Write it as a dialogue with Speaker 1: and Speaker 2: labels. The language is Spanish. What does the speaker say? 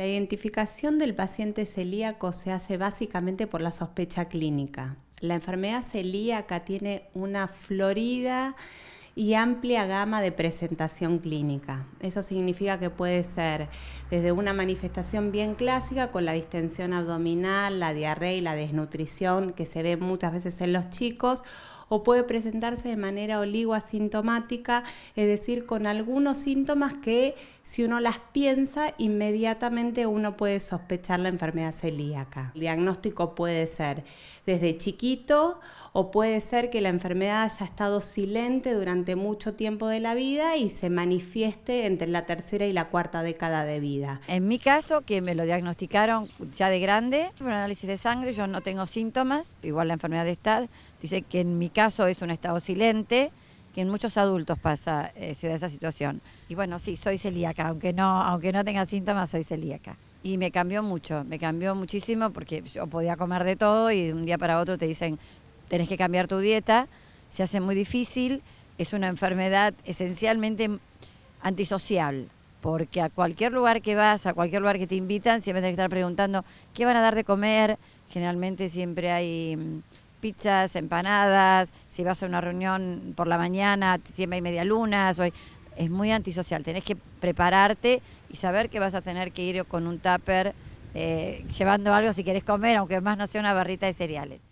Speaker 1: La identificación del paciente celíaco se hace básicamente por la sospecha clínica. La enfermedad celíaca tiene una florida y amplia gama de presentación clínica. Eso significa que puede ser desde una manifestación bien clásica con la distensión abdominal, la diarrea y la desnutrición que se ve muchas veces en los chicos o puede presentarse de manera oligua es decir, con algunos síntomas que si uno las piensa, inmediatamente uno puede sospechar la enfermedad celíaca. El diagnóstico puede ser desde chiquito o puede ser que la enfermedad haya estado silente durante mucho tiempo de la vida y se manifieste entre la tercera y la cuarta década de vida.
Speaker 2: En mi caso, que me lo diagnosticaron ya de grande, un análisis de sangre, yo no tengo síntomas, igual la enfermedad está, dice que en mi caso caso es un estado silente, que en muchos adultos pasa, eh, se da esa situación. Y bueno, sí, soy celíaca, aunque no, aunque no tenga síntomas, soy celíaca. Y me cambió mucho, me cambió muchísimo porque yo podía comer de todo y de un día para otro te dicen, tenés que cambiar tu dieta, se hace muy difícil, es una enfermedad esencialmente antisocial, porque a cualquier lugar que vas, a cualquier lugar que te invitan, siempre tenés que estar preguntando qué van a dar de comer, generalmente siempre hay mm, pizzas, empanadas, si vas a una reunión por la mañana, siempre y media luna, es muy antisocial, tenés que prepararte y saber que vas a tener que ir con un tupper eh, llevando algo si querés comer, aunque más no sea una barrita de cereales.